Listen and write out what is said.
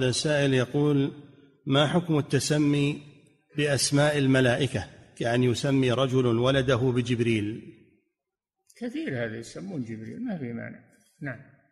هذا سائل يقول ما حكم التسمي بأسماء الملائكة كأن يعني يسمي رجل ولده بجبريل كثير هذا يسمون جبريل ما في مانع نعم